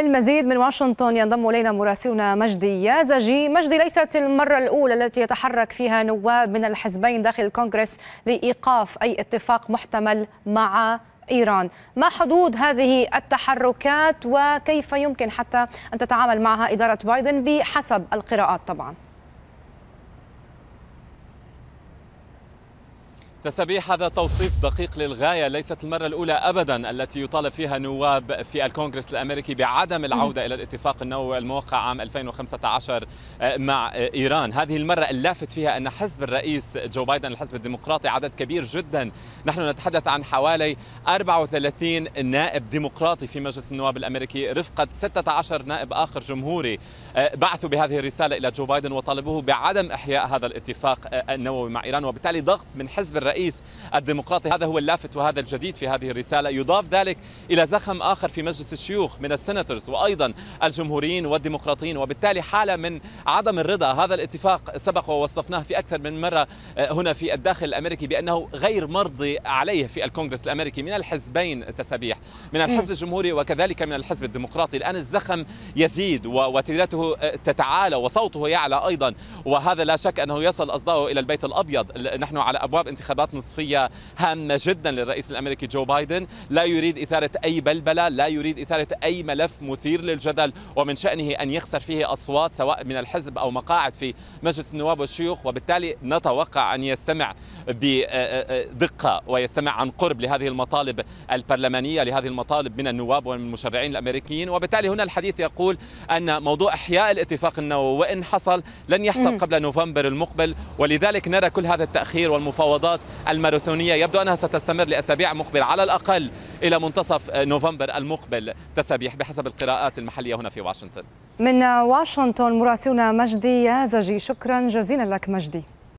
للمزيد من واشنطن ينضم الينا مراسلنا مجدي يازجي، مجدي ليست المره الاولى التي يتحرك فيها نواب من الحزبين داخل الكونغرس لايقاف اي اتفاق محتمل مع ايران، ما حدود هذه التحركات وكيف يمكن حتى ان تتعامل معها اداره بايدن بحسب القراءات طبعا؟ تسابيح هذا توصيف دقيق للغاية ليست المرة الأولى أبدا التي يطالب فيها نواب في الكونغرس الأمريكي بعدم العودة إلى الاتفاق النووي الموقع عام 2015 مع إيران هذه المرة اللافت فيها أن حزب الرئيس جو بايدن الحزب الديمقراطي عدد كبير جدا نحن نتحدث عن حوالي 34 نائب ديمقراطي في مجلس النواب الأمريكي رفقة 16 نائب آخر جمهوري بعثوا بهذه الرسالة إلى جو بايدن وطالبوه بعدم إحياء هذا الاتفاق النووي مع إيران وبالتالي ضغط من حزب الرئيس الرئيس الديمقراطي هذا هو اللافت وهذا الجديد في هذه الرسالة يضاف ذلك إلى زخم آخر في مجلس الشيوخ من السنترز وأيضا الجمهوريين والديمقراطيين وبالتالي حالة من عدم الرضا هذا الاتفاق سبق ووصفناه في أكثر من مرة آه، هنا في الداخل الأمريكي بأنه غير مرضي عليه في الكونغرس الأمريكي من الحزبين تسابيح من إيه. الحزب الجمهوري وكذلك من الحزب الديمقراطي الآن الزخم يزيد وتيرته آه، تتعالى وصوته يعلى أيضا وهذا لا شك أنه يصل أصداؤه إلى البيت الأبيض نحن على أبواب انتخابات حسابات نصفية هامة جدا للرئيس الأمريكي جو بايدن لا يريد إثارة أي بلبلة لا يريد إثارة أي ملف مثير للجدل ومن شأنه أن يخسر فيه أصوات سواء من الحزب أو مقاعد في مجلس النواب والشيوخ وبالتالي نتوقع أن يستمع بدقة ويستمع عن قرب لهذه المطالب البرلمانية لهذه المطالب من النواب ومن المشرعين الأمريكيين وبالتالي هنا الحديث يقول أن موضوع إحياء الاتفاق النووي وإن حصل لن يحصل قبل نوفمبر المقبل ولذلك نرى كل هذا التأخير والمفاوضات الماراثونية يبدو أنها ستستمر لأسابيع مقبلة على الأقل إلى منتصف نوفمبر المقبل تسابيح بحسب القراءات المحلية هنا في واشنطن من واشنطن مراسلنا مجدي يازجي شكرا جزيلا لك مجدي